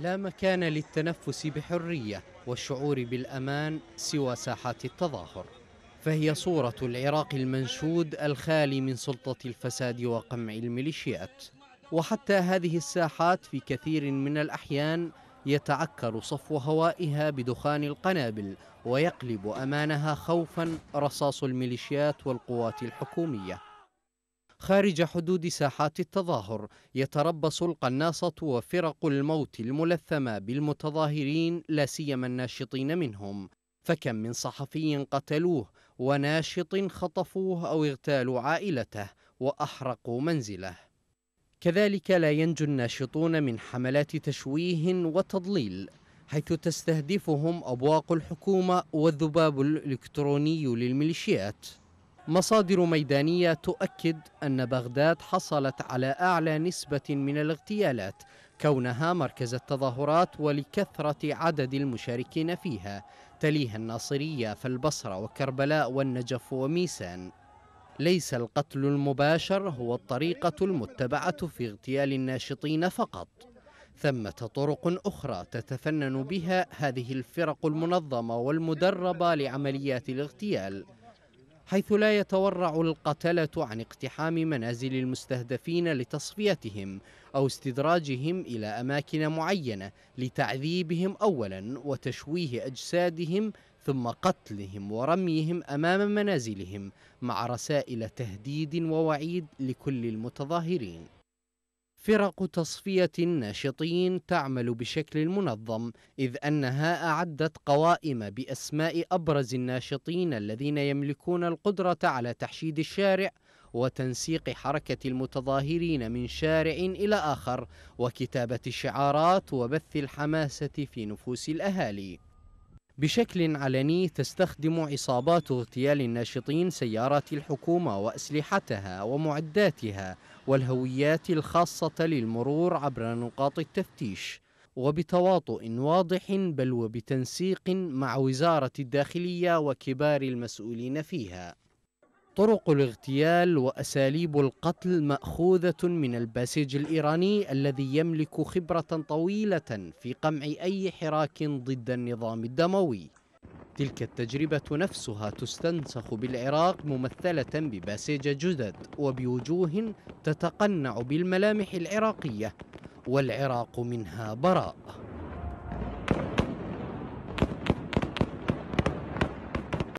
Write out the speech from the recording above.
لا مكان للتنفس بحرية والشعور بالأمان سوى ساحات التظاهر فهي صورة العراق المنشود الخالي من سلطة الفساد وقمع الميليشيات وحتى هذه الساحات في كثير من الأحيان يتعكر صفو هوائها بدخان القنابل ويقلب أمانها خوفا رصاص الميليشيات والقوات الحكومية خارج حدود ساحات التظاهر يتربص القناصة وفرق الموت الملثمة بالمتظاهرين لا سيما الناشطين منهم فكم من صحفي قتلوه وناشط خطفوه أو اغتالوا عائلته وأحرقوا منزله كذلك لا ينجو الناشطون من حملات تشويه وتضليل حيث تستهدفهم أبواق الحكومة والذباب الإلكتروني للميليشيات مصادر ميدانية تؤكد أن بغداد حصلت على أعلى نسبة من الاغتيالات كونها مركز التظاهرات ولكثرة عدد المشاركين فيها تليها الناصرية فالبصرة وكربلاء والنجف وميسان ليس القتل المباشر هو الطريقة المتبعة في اغتيال الناشطين فقط ثمة طرق أخرى تتفنن بها هذه الفرق المنظمة والمدربة لعمليات الاغتيال حيث لا يتورع القتلة عن اقتحام منازل المستهدفين لتصفيتهم أو استدراجهم إلى أماكن معينة لتعذيبهم أولا وتشويه أجسادهم ثم قتلهم ورميهم أمام منازلهم مع رسائل تهديد ووعيد لكل المتظاهرين فرق تصفية الناشطين تعمل بشكل منظم إذ أنها أعدت قوائم بأسماء أبرز الناشطين الذين يملكون القدرة على تحشيد الشارع وتنسيق حركة المتظاهرين من شارع إلى آخر وكتابة الشعارات وبث الحماسة في نفوس الأهالي بشكل علني تستخدم عصابات اغتيال الناشطين سيارات الحكومة وأسلحتها ومعداتها والهويات الخاصة للمرور عبر نقاط التفتيش وبتواطؤ واضح بل وبتنسيق مع وزارة الداخلية وكبار المسؤولين فيها طرق الاغتيال واساليب القتل ماخوذه من الباسيج الايراني الذي يملك خبره طويله في قمع اي حراك ضد النظام الدموي تلك التجربه نفسها تستنسخ بالعراق ممثله بباسيج جدد وبوجوه تتقنع بالملامح العراقيه والعراق منها براء